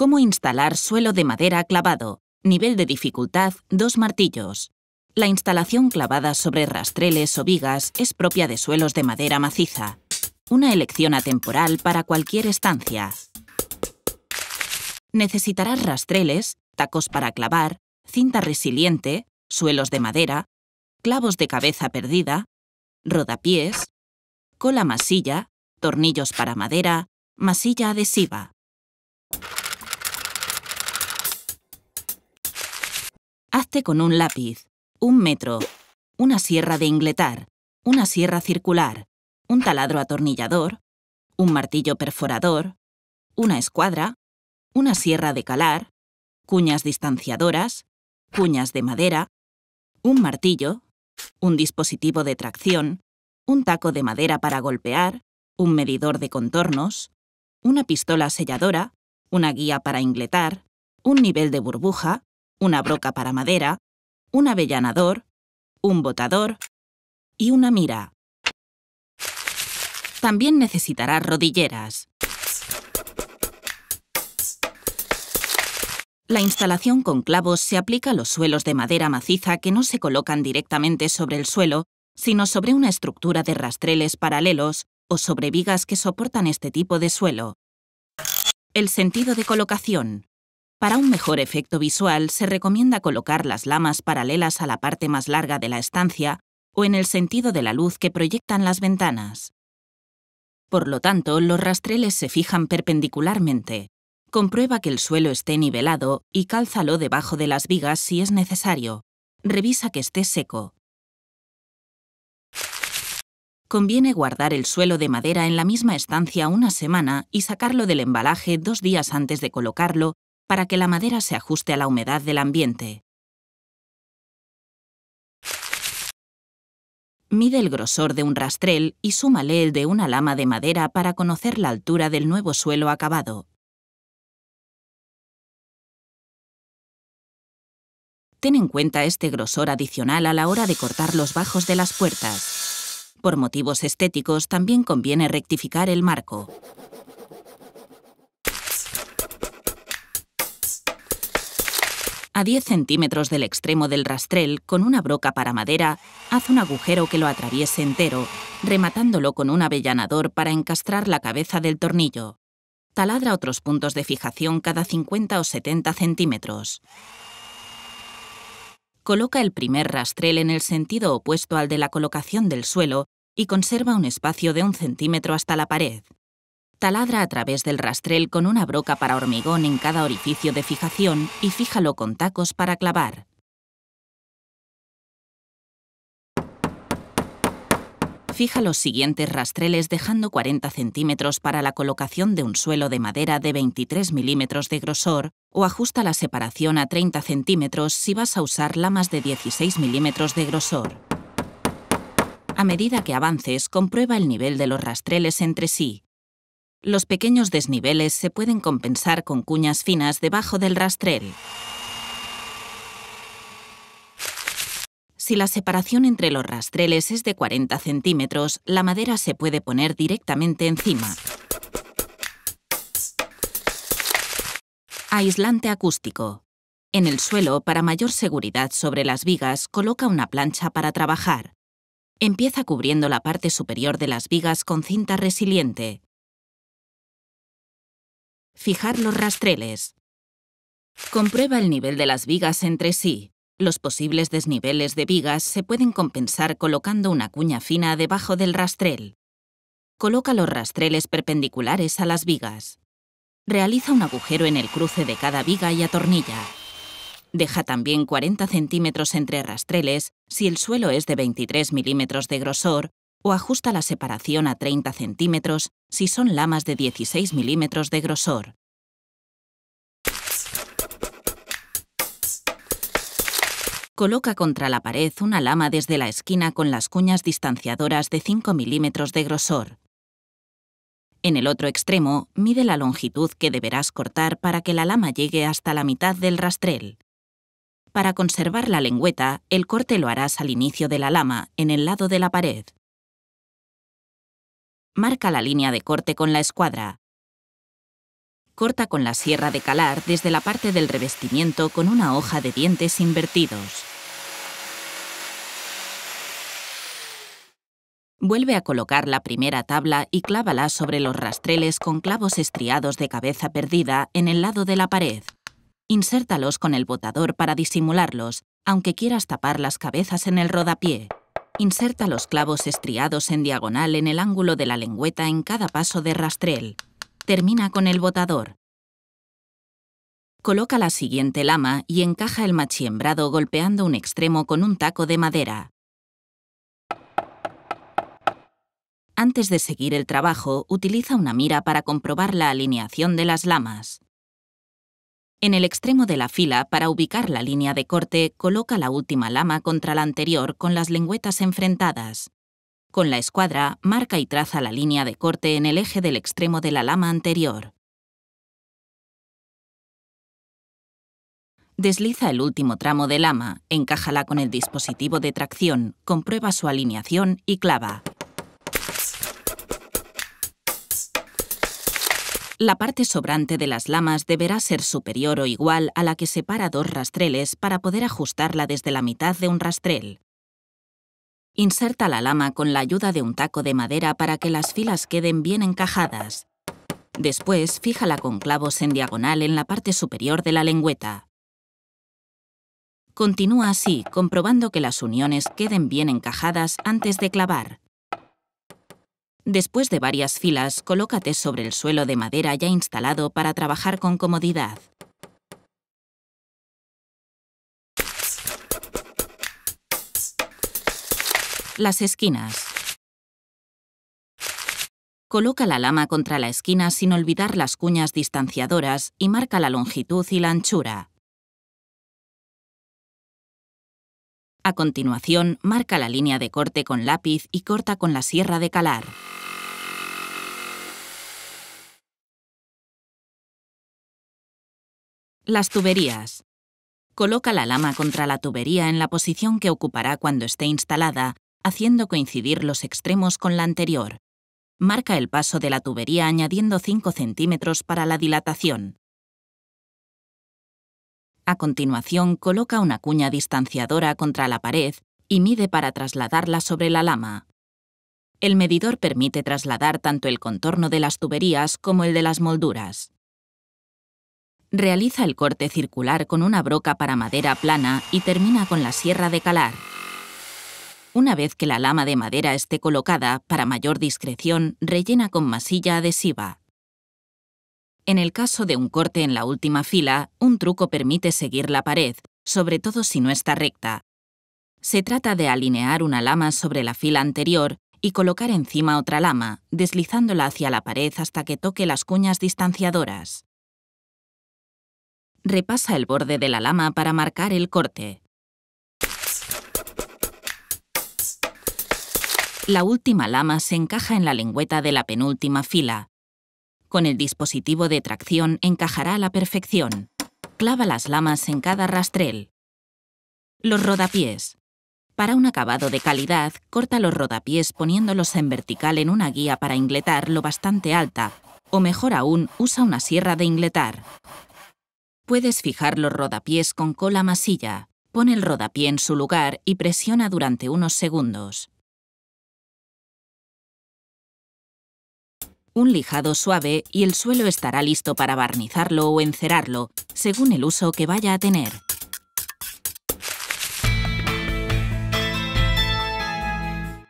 Cómo instalar suelo de madera clavado. Nivel de dificultad, dos martillos. La instalación clavada sobre rastreles o vigas es propia de suelos de madera maciza. Una elección atemporal para cualquier estancia. Necesitarás rastreles, tacos para clavar, cinta resiliente, suelos de madera, clavos de cabeza perdida, rodapiés, cola masilla, tornillos para madera, masilla adhesiva. con un lápiz, un metro, una sierra de ingletar, una sierra circular, un taladro atornillador, un martillo perforador, una escuadra, una sierra de calar, cuñas distanciadoras, cuñas de madera, un martillo, un dispositivo de tracción, un taco de madera para golpear, un medidor de contornos, una pistola selladora, una guía para ingletar, un nivel de burbuja, una broca para madera, un avellanador, un botador y una mira. También necesitará rodilleras. La instalación con clavos se aplica a los suelos de madera maciza que no se colocan directamente sobre el suelo, sino sobre una estructura de rastreles paralelos o sobre vigas que soportan este tipo de suelo. El sentido de colocación. Para un mejor efecto visual se recomienda colocar las lamas paralelas a la parte más larga de la estancia o en el sentido de la luz que proyectan las ventanas. Por lo tanto, los rastreles se fijan perpendicularmente. Comprueba que el suelo esté nivelado y cálzalo debajo de las vigas si es necesario. Revisa que esté seco. Conviene guardar el suelo de madera en la misma estancia una semana y sacarlo del embalaje dos días antes de colocarlo para que la madera se ajuste a la humedad del ambiente. Mide el grosor de un rastrel y súmale el de una lama de madera para conocer la altura del nuevo suelo acabado. Ten en cuenta este grosor adicional a la hora de cortar los bajos de las puertas. Por motivos estéticos, también conviene rectificar el marco. A 10 centímetros del extremo del rastrel, con una broca para madera, haz un agujero que lo atraviese entero, rematándolo con un avellanador para encastrar la cabeza del tornillo. Taladra otros puntos de fijación cada 50 o 70 centímetros. Coloca el primer rastrel en el sentido opuesto al de la colocación del suelo y conserva un espacio de un centímetro hasta la pared taladra a través del rastrel con una broca para hormigón en cada orificio de fijación y fíjalo con tacos para clavar. Fija los siguientes rastreles dejando 40 centímetros para la colocación de un suelo de madera de 23 milímetros de grosor o ajusta la separación a 30 centímetros si vas a usar lamas de 16 milímetros de grosor. A medida que avances, comprueba el nivel de los rastreles entre sí los pequeños desniveles se pueden compensar con cuñas finas debajo del rastrel. Si la separación entre los rastreles es de 40 centímetros, la madera se puede poner directamente encima. Aislante acústico. En el suelo, para mayor seguridad sobre las vigas, coloca una plancha para trabajar. Empieza cubriendo la parte superior de las vigas con cinta resiliente. Fijar los rastreles. Comprueba el nivel de las vigas entre sí. Los posibles desniveles de vigas se pueden compensar colocando una cuña fina debajo del rastrel. Coloca los rastreles perpendiculares a las vigas. Realiza un agujero en el cruce de cada viga y atornilla. Deja también 40 centímetros entre rastreles si el suelo es de 23 milímetros de grosor o ajusta la separación a 30 centímetros si son lamas de 16 milímetros de grosor. Coloca contra la pared una lama desde la esquina con las cuñas distanciadoras de 5 milímetros de grosor. En el otro extremo, mide la longitud que deberás cortar para que la lama llegue hasta la mitad del rastrel. Para conservar la lengüeta, el corte lo harás al inicio de la lama, en el lado de la pared marca la línea de corte con la escuadra. Corta con la sierra de calar desde la parte del revestimiento con una hoja de dientes invertidos. Vuelve a colocar la primera tabla y clávala sobre los rastreles con clavos estriados de cabeza perdida en el lado de la pared. Insértalos con el botador para disimularlos, aunque quieras tapar las cabezas en el rodapié. Inserta los clavos estriados en diagonal en el ángulo de la lengüeta en cada paso de rastrel. Termina con el botador. Coloca la siguiente lama y encaja el machiembrado golpeando un extremo con un taco de madera. Antes de seguir el trabajo, utiliza una mira para comprobar la alineación de las lamas. En el extremo de la fila, para ubicar la línea de corte, coloca la última lama contra la anterior con las lengüetas enfrentadas. Con la escuadra, marca y traza la línea de corte en el eje del extremo de la lama anterior. Desliza el último tramo de lama, encájala con el dispositivo de tracción, comprueba su alineación y clava. la parte sobrante de las lamas deberá ser superior o igual a la que separa dos rastreles para poder ajustarla desde la mitad de un rastrel. Inserta la lama con la ayuda de un taco de madera para que las filas queden bien encajadas. Después, fíjala con clavos en diagonal en la parte superior de la lengüeta. Continúa así, comprobando que las uniones queden bien encajadas antes de clavar. Después de varias filas, colócate sobre el suelo de madera ya instalado para trabajar con comodidad. Las esquinas. Coloca la lama contra la esquina sin olvidar las cuñas distanciadoras y marca la longitud y la anchura. A continuación, marca la línea de corte con lápiz y corta con la sierra de calar. Las tuberías. Coloca la lama contra la tubería en la posición que ocupará cuando esté instalada, haciendo coincidir los extremos con la anterior. Marca el paso de la tubería añadiendo 5 centímetros para la dilatación. A continuación, coloca una cuña distanciadora contra la pared y mide para trasladarla sobre la lama. El medidor permite trasladar tanto el contorno de las tuberías como el de las molduras. Realiza el corte circular con una broca para madera plana y termina con la sierra de calar. Una vez que la lama de madera esté colocada, para mayor discreción, rellena con masilla adhesiva. En el caso de un corte en la última fila, un truco permite seguir la pared, sobre todo si no está recta. Se trata de alinear una lama sobre la fila anterior y colocar encima otra lama, deslizándola hacia la pared hasta que toque las cuñas distanciadoras. Repasa el borde de la lama para marcar el corte. La última lama se encaja en la lengüeta de la penúltima fila. Con el dispositivo de tracción encajará a la perfección. Clava las lamas en cada rastrel. Los rodapiés. Para un acabado de calidad, corta los rodapiés poniéndolos en vertical en una guía para ingletar lo bastante alta, o mejor aún, usa una sierra de ingletar. Puedes fijar los rodapiés con cola masilla. Pon el rodapié en su lugar y presiona durante unos segundos. Un lijado suave y el suelo estará listo para barnizarlo o encerarlo, según el uso que vaya a tener.